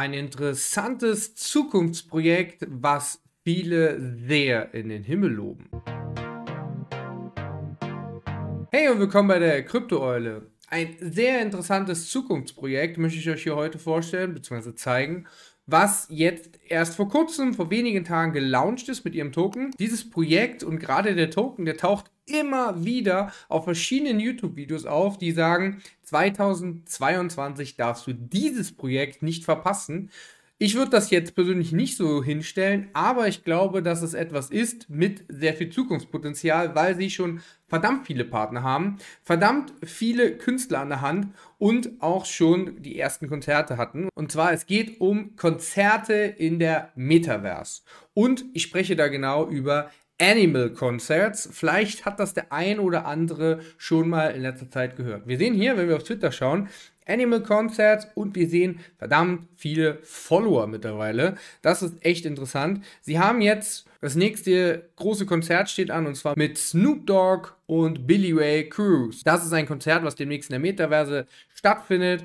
ein interessantes Zukunftsprojekt, was viele sehr in den Himmel loben. Hey und willkommen bei der Kryptoeule. Ein sehr interessantes Zukunftsprojekt möchte ich euch hier heute vorstellen bzw. zeigen, was jetzt erst vor kurzem, vor wenigen Tagen gelauncht ist mit ihrem Token. Dieses Projekt und gerade der Token, der taucht immer wieder auf verschiedenen YouTube-Videos auf, die sagen, 2022 darfst du dieses Projekt nicht verpassen. Ich würde das jetzt persönlich nicht so hinstellen, aber ich glaube, dass es etwas ist mit sehr viel Zukunftspotenzial, weil sie schon verdammt viele Partner haben, verdammt viele Künstler an der Hand und auch schon die ersten Konzerte hatten. Und zwar, es geht um Konzerte in der Metaverse. Und ich spreche da genau über Animal Concerts. Vielleicht hat das der ein oder andere schon mal in letzter Zeit gehört. Wir sehen hier, wenn wir auf Twitter schauen, Animal Concerts und wir sehen verdammt viele Follower mittlerweile. Das ist echt interessant. Sie haben jetzt das nächste große Konzert steht an und zwar mit Snoop Dogg und Billy Ray Cruz. Das ist ein Konzert, was demnächst in der Metaverse stattfindet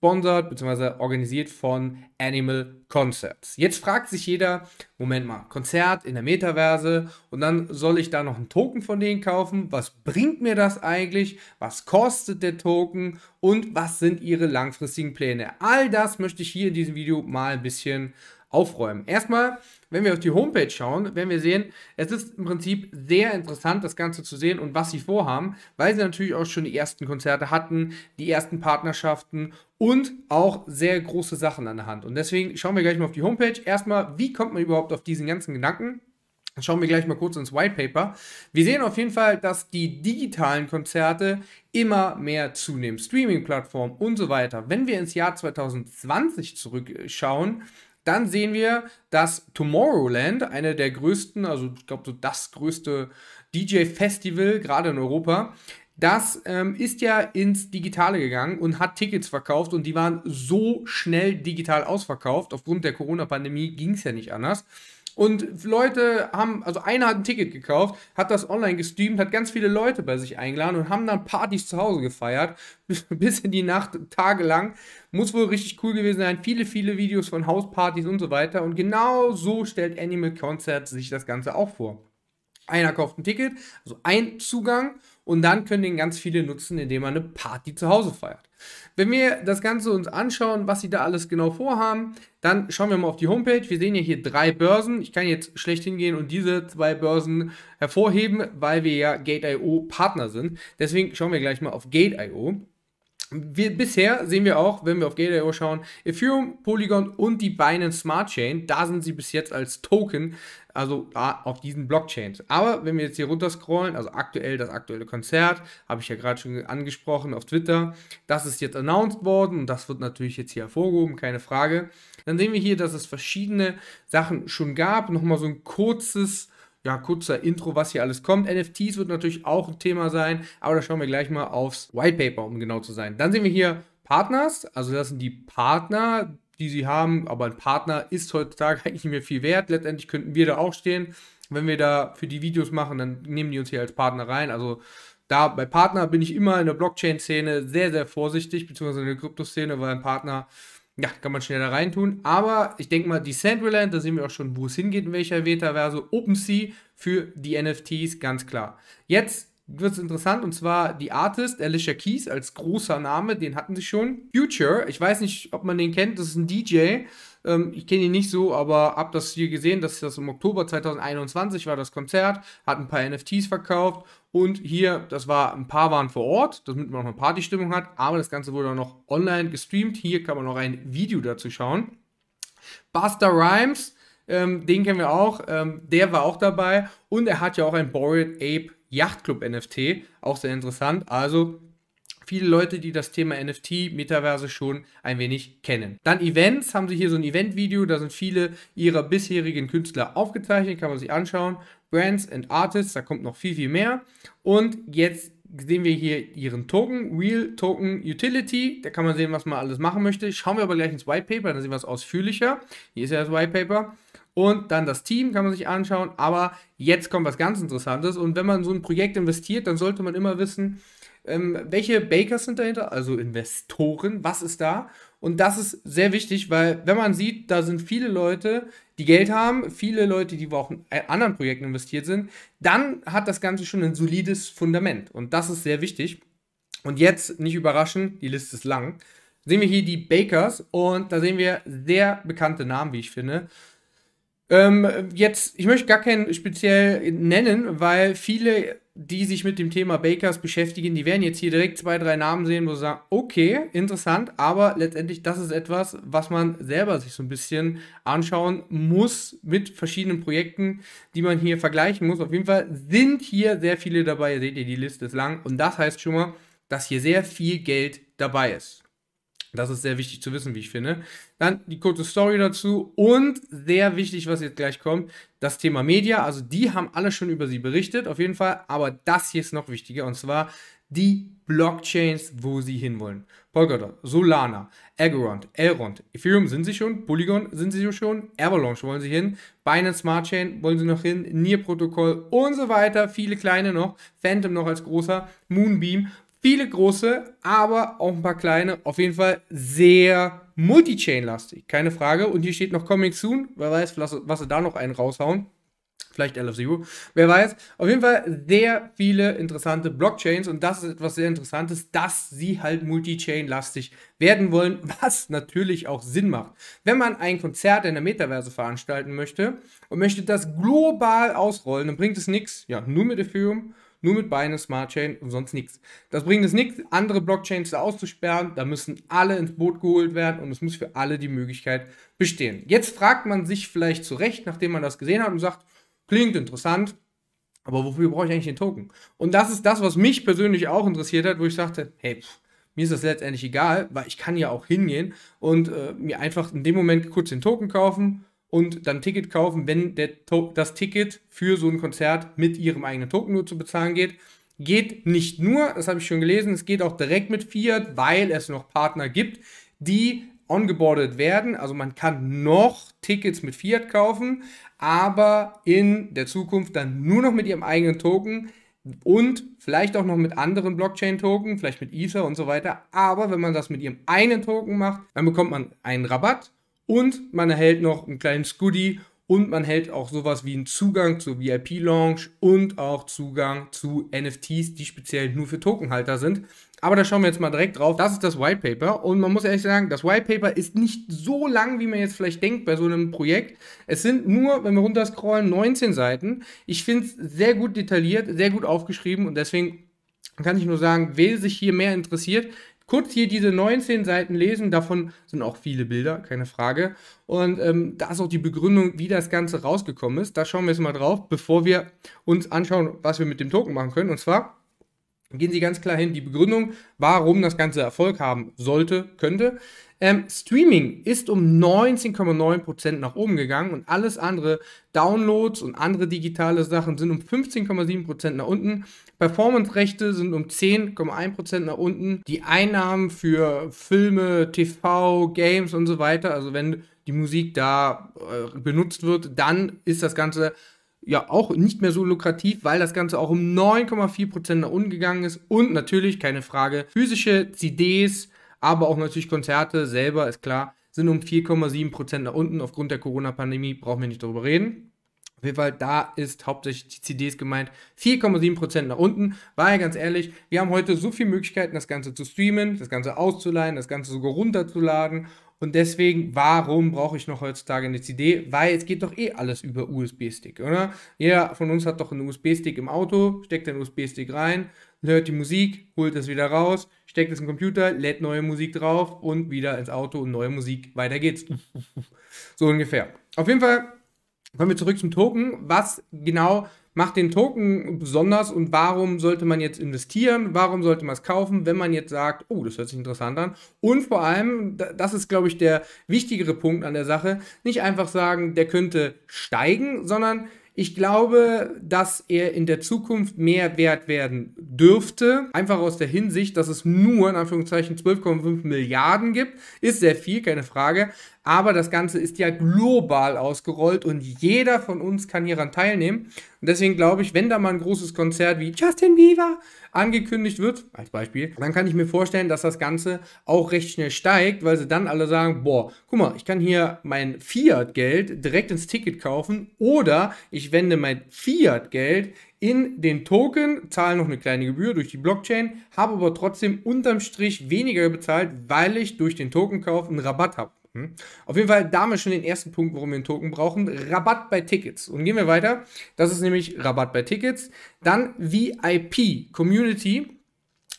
gesponsert bzw. organisiert von Animal Concepts. Jetzt fragt sich jeder, Moment mal, Konzert in der Metaverse und dann soll ich da noch einen Token von denen kaufen? Was bringt mir das eigentlich? Was kostet der Token und was sind ihre langfristigen Pläne? All das möchte ich hier in diesem Video mal ein bisschen aufräumen. Erstmal, wenn wir auf die Homepage schauen, werden wir sehen, es ist im Prinzip sehr interessant, das Ganze zu sehen und was sie vorhaben, weil sie natürlich auch schon die ersten Konzerte hatten, die ersten Partnerschaften und auch sehr große Sachen an der Hand. Und deswegen schauen wir gleich mal auf die Homepage. Erstmal, wie kommt man überhaupt auf diesen ganzen Gedanken? Schauen wir gleich mal kurz ins White Paper. Wir sehen auf jeden Fall, dass die digitalen Konzerte immer mehr zunehmen. Streaming-Plattformen und so weiter. Wenn wir ins Jahr 2020 zurückschauen, dann sehen wir, dass Tomorrowland, eine der größten, also ich glaube so das größte DJ-Festival gerade in Europa, das ähm, ist ja ins Digitale gegangen und hat Tickets verkauft und die waren so schnell digital ausverkauft. Aufgrund der Corona-Pandemie ging es ja nicht anders. Und Leute haben, also einer hat ein Ticket gekauft, hat das online gestreamt, hat ganz viele Leute bei sich eingeladen und haben dann Partys zu Hause gefeiert, bis in die Nacht, tagelang. Muss wohl richtig cool gewesen sein. Viele, viele Videos von Hauspartys und so weiter. Und genau so stellt Animal Concert sich das Ganze auch vor. Einer kauft ein Ticket, also ein Zugang, und dann können den ganz viele nutzen, indem man eine Party zu Hause feiert. Wenn wir das Ganze uns anschauen, was sie da alles genau vorhaben, dann schauen wir mal auf die Homepage. Wir sehen ja hier drei Börsen. Ich kann jetzt schlecht hingehen und diese zwei Börsen hervorheben, weil wir ja Gate.io Partner sind. Deswegen schauen wir gleich mal auf Gate.io wir, bisher sehen wir auch, wenn wir auf Gate.io schauen, Ethereum, Polygon und die Binance Smart Chain, da sind sie bis jetzt als Token, also ah, auf diesen Blockchains. Aber wenn wir jetzt hier runter scrollen, also aktuell das aktuelle Konzert, habe ich ja gerade schon angesprochen auf Twitter, das ist jetzt announced worden und das wird natürlich jetzt hier hervorgehoben, keine Frage. Dann sehen wir hier, dass es verschiedene Sachen schon gab, nochmal so ein kurzes ja, kurzer Intro, was hier alles kommt. NFTs wird natürlich auch ein Thema sein, aber da schauen wir gleich mal aufs White Paper, um genau zu sein. Dann sehen wir hier Partners, also das sind die Partner, die sie haben, aber ein Partner ist heutzutage eigentlich nicht mehr viel wert. Letztendlich könnten wir da auch stehen. Wenn wir da für die Videos machen, dann nehmen die uns hier als Partner rein. Also da bei Partner bin ich immer in der Blockchain-Szene sehr, sehr vorsichtig, beziehungsweise in der Krypto-Szene, weil ein Partner ja, kann man schnell da reintun. Aber ich denke mal, die Sandreland, da sehen wir auch schon, wo es hingeht, in welcher Metaverse. OpenSea für die NFTs, ganz klar. Jetzt wird es interessant und zwar die Artist Alicia Keys als großer Name, den hatten sie schon. Future, ich weiß nicht, ob man den kennt, das ist ein DJ. Ähm, ich kenne ihn nicht so, aber habe das hier gesehen, dass das im Oktober 2021 war das Konzert, hat ein paar NFTs verkauft und hier, das war, ein paar waren vor Ort, damit man auch eine Partystimmung hat, aber das Ganze wurde auch noch online gestreamt. Hier kann man noch ein Video dazu schauen. Buster Rhymes, ähm, den kennen wir auch, ähm, der war auch dabei und er hat ja auch ein Bored Ape Yacht Club NFT, auch sehr interessant. Also viele Leute, die das Thema NFT, Metaverse schon ein wenig kennen. Dann Events, haben sie hier so ein Event-Video, da sind viele ihrer bisherigen Künstler aufgezeichnet, kann man sich anschauen. Brands and Artists, da kommt noch viel, viel mehr. Und jetzt sehen wir hier ihren Token, Real Token Utility. Da kann man sehen, was man alles machen möchte. Schauen wir aber gleich ins White Paper, dann sehen wir es ausführlicher. Hier ist ja das White Paper. Und dann das Team kann man sich anschauen. Aber jetzt kommt was ganz Interessantes. Und wenn man so ein Projekt investiert, dann sollte man immer wissen, ähm, welche Bakers sind dahinter? Also Investoren, was ist da? Und das ist sehr wichtig, weil wenn man sieht, da sind viele Leute, die Geld haben, viele Leute, die auch in äh, anderen Projekten investiert sind, dann hat das Ganze schon ein solides Fundament. Und das ist sehr wichtig. Und jetzt, nicht überraschen, die Liste ist lang, sehen wir hier die Bakers und da sehen wir sehr bekannte Namen, wie ich finde. Ähm, jetzt, ich möchte gar keinen speziell nennen, weil viele die sich mit dem Thema Bakers beschäftigen, die werden jetzt hier direkt zwei, drei Namen sehen, wo sie sagen, okay, interessant, aber letztendlich das ist etwas, was man selber sich so ein bisschen anschauen muss mit verschiedenen Projekten, die man hier vergleichen muss. Auf jeden Fall sind hier sehr viele dabei, seht ihr, die Liste ist lang und das heißt schon mal, dass hier sehr viel Geld dabei ist. Das ist sehr wichtig zu wissen, wie ich finde. Dann die kurze Story dazu und sehr wichtig, was jetzt gleich kommt, das Thema Media. Also die haben alle schon über sie berichtet, auf jeden Fall. Aber das hier ist noch wichtiger und zwar die Blockchains, wo sie hinwollen. Polkadot, Solana, Agarond, Elrond, Ethereum sind sie schon, Polygon sind sie schon, Avalanche wollen sie hin, Binance Smart Chain wollen sie noch hin, Nier Protokoll und so weiter, viele kleine noch, Phantom noch als großer, Moonbeam viele große, aber auch ein paar kleine. Auf jeden Fall sehr Multi-Chain-lastig, keine Frage. Und hier steht noch Coming Soon. Wer weiß, was sie da noch einen raushauen. Vielleicht lf wer weiß. Auf jeden Fall sehr viele interessante Blockchains und das ist etwas sehr Interessantes, dass sie halt Multi-Chain-lastig werden wollen, was natürlich auch Sinn macht. Wenn man ein Konzert in der Metaverse veranstalten möchte und möchte das global ausrollen, dann bringt es nichts, ja, nur mit Ethereum nur mit Binance Smart Chain und sonst nichts. Das bringt es nichts, andere Blockchains da auszusperren. Da müssen alle ins Boot geholt werden und es muss für alle die Möglichkeit bestehen. Jetzt fragt man sich vielleicht zu Recht, nachdem man das gesehen hat und sagt, klingt interessant, aber wofür brauche ich eigentlich den Token? Und das ist das, was mich persönlich auch interessiert hat, wo ich sagte, hey, pff, mir ist das letztendlich egal, weil ich kann ja auch hingehen und äh, mir einfach in dem Moment kurz den Token kaufen, und dann Ticket kaufen, wenn das Ticket für so ein Konzert mit ihrem eigenen Token nur zu bezahlen geht. Geht nicht nur, das habe ich schon gelesen, es geht auch direkt mit Fiat, weil es noch Partner gibt, die ongeboardet werden. Also man kann noch Tickets mit Fiat kaufen, aber in der Zukunft dann nur noch mit ihrem eigenen Token und vielleicht auch noch mit anderen Blockchain-Token, vielleicht mit Ether und so weiter. Aber wenn man das mit ihrem eigenen Token macht, dann bekommt man einen Rabatt und man erhält noch einen kleinen Goodie und man hält auch sowas wie einen Zugang zur VIP-Lounge und auch Zugang zu NFTs, die speziell nur für Tokenhalter sind. Aber da schauen wir jetzt mal direkt drauf. Das ist das White Paper und man muss ehrlich sagen, das White Paper ist nicht so lang, wie man jetzt vielleicht denkt bei so einem Projekt. Es sind nur, wenn wir runterscrollen, 19 Seiten. Ich finde es sehr gut detailliert, sehr gut aufgeschrieben und deswegen kann ich nur sagen, wer sich hier mehr interessiert, kurz hier diese 19 Seiten lesen. Davon sind auch viele Bilder, keine Frage. Und ähm, da ist auch die Begründung, wie das Ganze rausgekommen ist. Da schauen wir jetzt mal drauf, bevor wir uns anschauen, was wir mit dem Token machen können. Und zwar gehen Sie ganz klar hin, die Begründung, warum das Ganze Erfolg haben sollte, könnte. Ähm, Streaming ist um 19,9% nach oben gegangen und alles andere, Downloads und andere digitale Sachen sind um 15,7% nach unten. Performance-Rechte sind um 10,1% nach unten. Die Einnahmen für Filme, TV, Games und so weiter, also wenn die Musik da äh, benutzt wird, dann ist das Ganze ja auch nicht mehr so lukrativ, weil das Ganze auch um 9,4% nach unten gegangen ist. Und natürlich, keine Frage, physische CDs, aber auch natürlich Konzerte selber, ist klar, sind um 4,7% nach unten. Aufgrund der Corona-Pandemie brauchen wir nicht darüber reden. Auf jeden Fall, da ist hauptsächlich die CDs gemeint. 4,7% nach unten. War ja ganz ehrlich, wir haben heute so viele Möglichkeiten, das Ganze zu streamen, das Ganze auszuleihen, das Ganze sogar runterzuladen. Und deswegen, warum brauche ich noch heutzutage eine CD? Weil es geht doch eh alles über USB-Stick, oder? Jeder von uns hat doch einen USB-Stick im Auto, steckt den USB-Stick rein, hört die Musik, holt es wieder raus, steckt es im Computer, lädt neue Musik drauf und wieder ins Auto und neue Musik. Weiter geht's. so ungefähr. Auf jeden Fall kommen wir zurück zum Token. Was genau macht den Token besonders und warum sollte man jetzt investieren? Warum sollte man es kaufen, wenn man jetzt sagt, oh, das hört sich interessant an? Und vor allem, das ist, glaube ich, der wichtigere Punkt an der Sache, nicht einfach sagen, der könnte steigen, sondern ich glaube, dass er in der Zukunft mehr wert werden dürfte. Einfach aus der Hinsicht, dass es nur in Anführungszeichen 12,5 Milliarden gibt. Ist sehr viel, keine Frage. Aber das Ganze ist ja global ausgerollt und jeder von uns kann hieran teilnehmen. Und deswegen glaube ich, wenn da mal ein großes Konzert wie Justin Bieber angekündigt wird, als Beispiel, dann kann ich mir vorstellen, dass das Ganze auch recht schnell steigt, weil sie dann alle sagen, boah, guck mal, ich kann hier mein Fiat-Geld direkt ins Ticket kaufen oder ich wende mein Fiat-Geld in den Token, zahle noch eine kleine Gebühr durch die Blockchain, habe aber trotzdem unterm Strich weniger bezahlt, weil ich durch den Tokenkauf einen Rabatt habe. Hm? Auf jeden Fall, damit schon den ersten Punkt, warum wir einen Token brauchen. Rabatt bei Tickets. Und gehen wir weiter. Das ist nämlich Rabatt bei Tickets. Dann VIP, Community.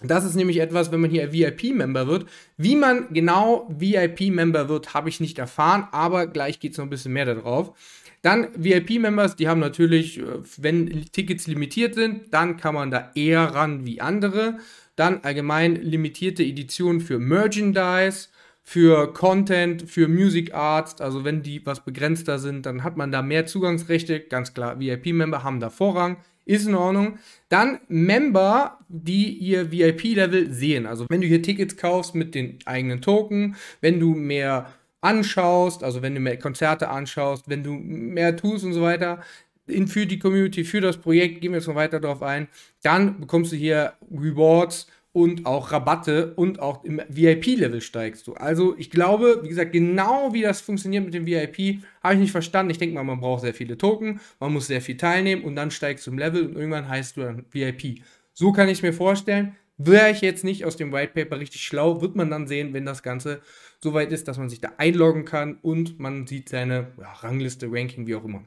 Das ist nämlich etwas, wenn man hier VIP-Member wird. Wie man genau VIP-Member wird, habe ich nicht erfahren, aber gleich geht es noch ein bisschen mehr darauf. Dann VIP-Members, die haben natürlich, äh, wenn Tickets limitiert sind, dann kann man da eher ran wie andere. Dann allgemein limitierte Editionen für Merchandise für Content, für Music Arts, also wenn die was begrenzter sind, dann hat man da mehr Zugangsrechte, ganz klar, VIP-Member haben da Vorrang, ist in Ordnung. Dann Member, die ihr VIP-Level sehen, also wenn du hier Tickets kaufst mit den eigenen Token, wenn du mehr anschaust, also wenn du mehr Konzerte anschaust, wenn du mehr tust und so weiter, in, für die Community, für das Projekt, gehen wir jetzt noch weiter darauf ein, dann bekommst du hier Rewards, und auch Rabatte und auch im VIP-Level steigst du. Also ich glaube, wie gesagt, genau wie das funktioniert mit dem VIP, habe ich nicht verstanden. Ich denke mal, man braucht sehr viele Token, man muss sehr viel teilnehmen und dann steigst du im Level und irgendwann heißt du dann VIP. So kann ich mir vorstellen. Wäre ich jetzt nicht aus dem White Paper richtig schlau, wird man dann sehen, wenn das Ganze soweit ist, dass man sich da einloggen kann und man sieht seine ja, Rangliste, Ranking, wie auch immer.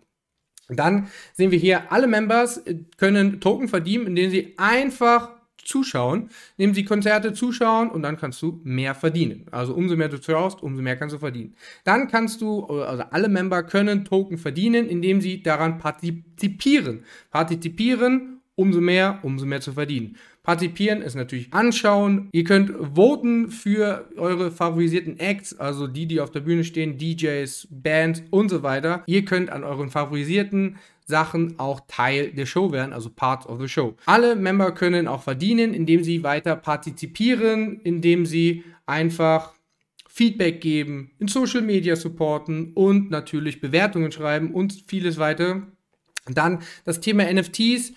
Dann sehen wir hier, alle Members äh, können Token verdienen, indem sie einfach zuschauen, indem sie Konzerte zuschauen und dann kannst du mehr verdienen. Also umso mehr du schaust, umso mehr kannst du verdienen. Dann kannst du, also alle Member können Token verdienen, indem sie daran partizipieren. Partizipieren, umso mehr, umso mehr zu verdienen. Partizipieren ist natürlich anschauen. Ihr könnt voten für eure favorisierten Acts, also die, die auf der Bühne stehen, DJs, Bands und so weiter. Ihr könnt an euren favorisierten Sachen auch Teil der Show werden, also Part of the Show. Alle Member können auch verdienen, indem sie weiter partizipieren, indem sie einfach Feedback geben, in Social Media supporten und natürlich Bewertungen schreiben und vieles weiter. Dann das Thema NFTs.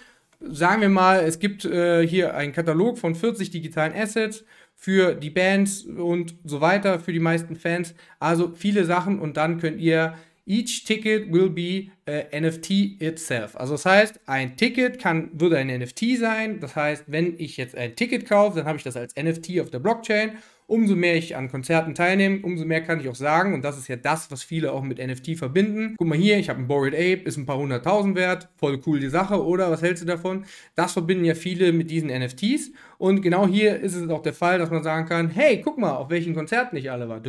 Sagen wir mal, es gibt äh, hier einen Katalog von 40 digitalen Assets für die Bands und so weiter, für die meisten Fans. Also viele Sachen und dann könnt ihr Each Ticket will be äh, NFT itself. Also das heißt, ein Ticket kann, würde ein NFT sein. Das heißt, wenn ich jetzt ein Ticket kaufe, dann habe ich das als NFT auf der Blockchain. Umso mehr ich an Konzerten teilnehme, umso mehr kann ich auch sagen, und das ist ja das, was viele auch mit NFT verbinden. Guck mal hier, ich habe einen Bored Ape, ist ein paar hunderttausend wert, voll cool die Sache, oder? Was hältst du davon? Das verbinden ja viele mit diesen NFTs. Und genau hier ist es auch der Fall, dass man sagen kann, hey, guck mal, auf welchen Konzerten ich alle war.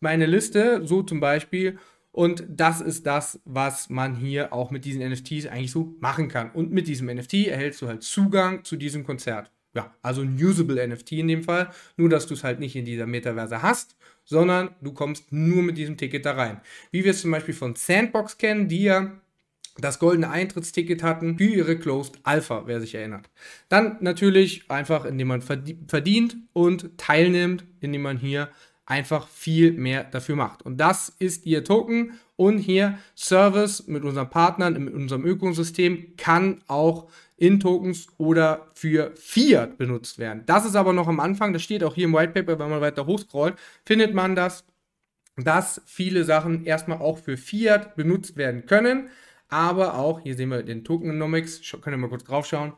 Meine Liste, so zum Beispiel und das ist das, was man hier auch mit diesen NFTs eigentlich so machen kann. Und mit diesem NFT erhältst du halt Zugang zu diesem Konzert. Ja, also ein usable NFT in dem Fall, nur dass du es halt nicht in dieser Metaverse hast, sondern du kommst nur mit diesem Ticket da rein. Wie wir es zum Beispiel von Sandbox kennen, die ja das goldene Eintrittsticket hatten für ihre Closed Alpha, wer sich erinnert. Dann natürlich einfach, indem man verdient und teilnimmt, indem man hier einfach viel mehr dafür macht. Und das ist ihr Token. Und hier Service mit unseren Partnern, mit unserem Ökosystem kann auch in Tokens oder für Fiat benutzt werden. Das ist aber noch am Anfang, das steht auch hier im White Paper, wenn man weiter hochscrollt, findet man das, dass viele Sachen erstmal auch für Fiat benutzt werden können, aber auch, hier sehen wir den Token Nomics. können wir mal kurz drauf schauen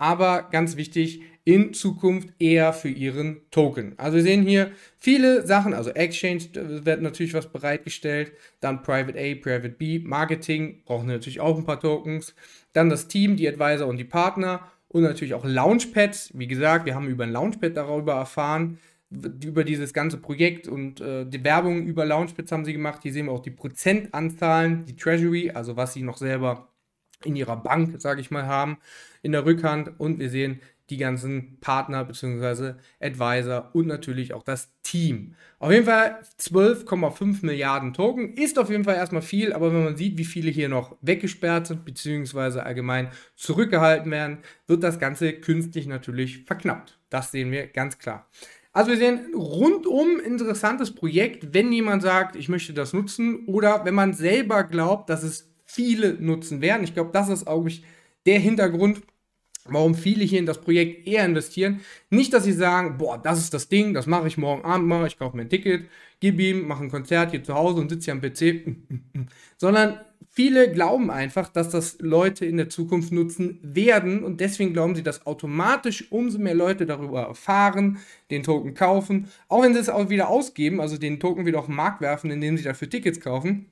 aber ganz wichtig, in Zukunft eher für ihren Token. Also wir sehen hier viele Sachen, also Exchange wird natürlich was bereitgestellt, dann Private A, Private B, Marketing brauchen natürlich auch ein paar Tokens, dann das Team, die Advisor und die Partner und natürlich auch Launchpads. Wie gesagt, wir haben über ein Launchpad darüber erfahren, über dieses ganze Projekt und äh, die Werbung über Launchpads haben sie gemacht. Hier sehen wir auch die Prozentanzahlen, die Treasury, also was sie noch selber in ihrer Bank, sage ich mal, haben in der Rückhand und wir sehen die ganzen Partner bzw. Advisor und natürlich auch das Team. Auf jeden Fall 12,5 Milliarden Token ist auf jeden Fall erstmal viel, aber wenn man sieht, wie viele hier noch weggesperrt sind bzw. allgemein zurückgehalten werden, wird das Ganze künstlich natürlich verknappt. Das sehen wir ganz klar. Also wir sehen rundum interessantes Projekt, wenn jemand sagt, ich möchte das nutzen oder wenn man selber glaubt, dass es viele nutzen werden. Ich glaube, das ist auch der Hintergrund, warum viele hier in das Projekt eher investieren. Nicht, dass sie sagen, boah, das ist das Ding, das mache ich morgen Abend mal, ich kaufe mir ein Ticket, gib ihm, mache ein Konzert hier zu Hause und sitze hier am PC, sondern viele glauben einfach, dass das Leute in der Zukunft nutzen werden und deswegen glauben sie, dass automatisch umso mehr Leute darüber erfahren, den Token kaufen, auch wenn sie es auch wieder ausgeben, also den Token wieder auf den Markt werfen, indem sie dafür Tickets kaufen.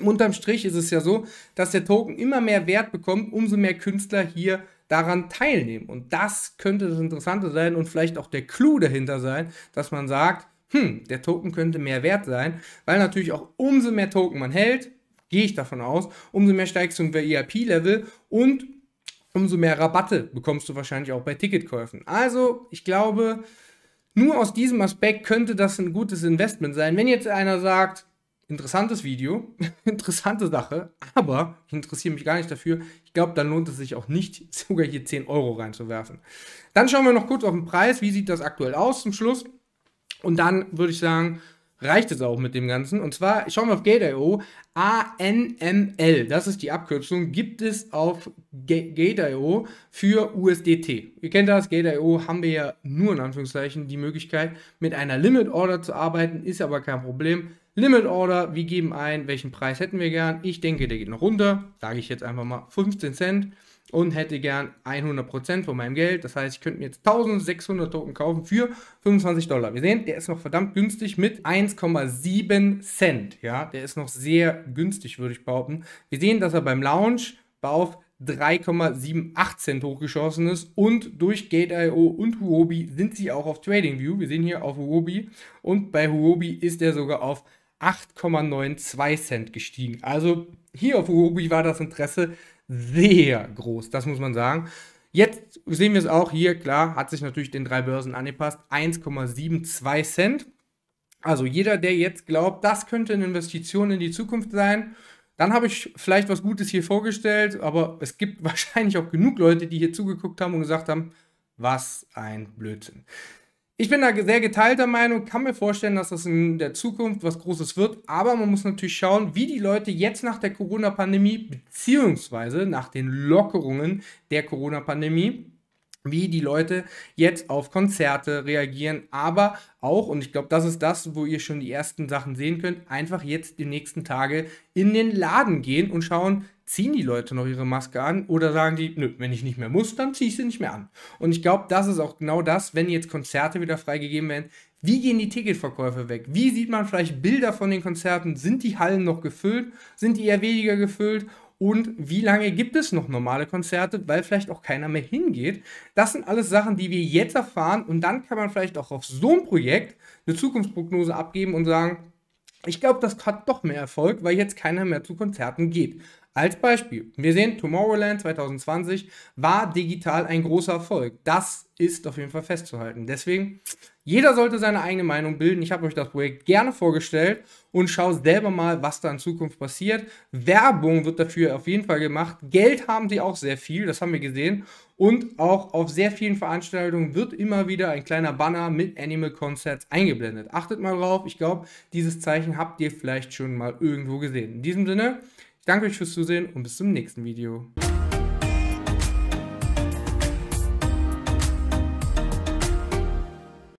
Unterm Strich ist es ja so, dass der Token immer mehr Wert bekommt, umso mehr Künstler hier daran teilnehmen. Und das könnte das Interessante sein und vielleicht auch der Clou dahinter sein, dass man sagt, hm, der Token könnte mehr wert sein, weil natürlich auch umso mehr Token man hält, gehe ich davon aus, umso mehr steigst du im VIP-Level e und umso mehr Rabatte bekommst du wahrscheinlich auch bei Ticketkäufen. Also, ich glaube, nur aus diesem Aspekt könnte das ein gutes Investment sein. Wenn jetzt einer sagt, interessantes Video, interessante Sache, aber ich interessiere mich gar nicht dafür. Ich glaube, dann lohnt es sich auch nicht, sogar hier 10 Euro reinzuwerfen. Dann schauen wir noch kurz auf den Preis. Wie sieht das aktuell aus zum Schluss? Und dann würde ich sagen, reicht es auch mit dem Ganzen. Und zwar schauen wir auf Gate.io. ANML, das ist die Abkürzung, gibt es auf Gate.io für USDT. Ihr kennt das, Gate.io haben wir ja nur in Anführungszeichen die Möglichkeit, mit einer Limit Order zu arbeiten, ist aber kein Problem. Limit Order, wir geben ein, welchen Preis hätten wir gern. Ich denke, der geht noch runter, sage ich jetzt einfach mal 15 Cent und hätte gern 100% von meinem Geld. Das heißt, ich könnte mir jetzt 1600 Token kaufen für 25 Dollar. Wir sehen, der ist noch verdammt günstig mit 1,7 Cent. Ja, der ist noch sehr günstig, würde ich behaupten. Wir sehen, dass er beim Launch auf 3,78 Cent hochgeschossen ist und durch Gate.io und Huobi sind sie auch auf TradingView. Wir sehen hier auf Huobi und bei Huobi ist er sogar auf 8,92 Cent gestiegen. Also hier auf Uobi war das Interesse sehr groß, das muss man sagen. Jetzt sehen wir es auch hier, klar, hat sich natürlich den drei Börsen angepasst, 1,72 Cent. Also jeder, der jetzt glaubt, das könnte eine Investition in die Zukunft sein, dann habe ich vielleicht was Gutes hier vorgestellt, aber es gibt wahrscheinlich auch genug Leute, die hier zugeguckt haben und gesagt haben, was ein Blödsinn. Ich bin da sehr geteilter Meinung, kann mir vorstellen, dass das in der Zukunft was Großes wird, aber man muss natürlich schauen, wie die Leute jetzt nach der Corona-Pandemie beziehungsweise nach den Lockerungen der Corona-Pandemie wie die Leute jetzt auf Konzerte reagieren, aber auch, und ich glaube, das ist das, wo ihr schon die ersten Sachen sehen könnt, einfach jetzt die nächsten Tage in den Laden gehen und schauen, ziehen die Leute noch ihre Maske an oder sagen die, nö, wenn ich nicht mehr muss, dann ziehe ich sie nicht mehr an. Und ich glaube, das ist auch genau das, wenn jetzt Konzerte wieder freigegeben werden, wie gehen die Ticketverkäufe weg? Wie sieht man vielleicht Bilder von den Konzerten? Sind die Hallen noch gefüllt? Sind die eher weniger gefüllt? und wie lange gibt es noch normale Konzerte, weil vielleicht auch keiner mehr hingeht. Das sind alles Sachen, die wir jetzt erfahren und dann kann man vielleicht auch auf so ein Projekt eine Zukunftsprognose abgeben und sagen, ich glaube, das hat doch mehr Erfolg, weil jetzt keiner mehr zu Konzerten geht. Als Beispiel, wir sehen, Tomorrowland 2020 war digital ein großer Erfolg. Das ist auf jeden Fall festzuhalten. Deswegen, jeder sollte seine eigene Meinung bilden. Ich habe euch das Projekt gerne vorgestellt und schaue selber mal, was da in Zukunft passiert. Werbung wird dafür auf jeden Fall gemacht. Geld haben sie auch sehr viel, das haben wir gesehen. Und auch auf sehr vielen Veranstaltungen wird immer wieder ein kleiner Banner mit Animal Concerts eingeblendet. Achtet mal drauf, ich glaube, dieses Zeichen habt ihr vielleicht schon mal irgendwo gesehen. In diesem Sinne, danke euch fürs Zusehen und bis zum nächsten Video.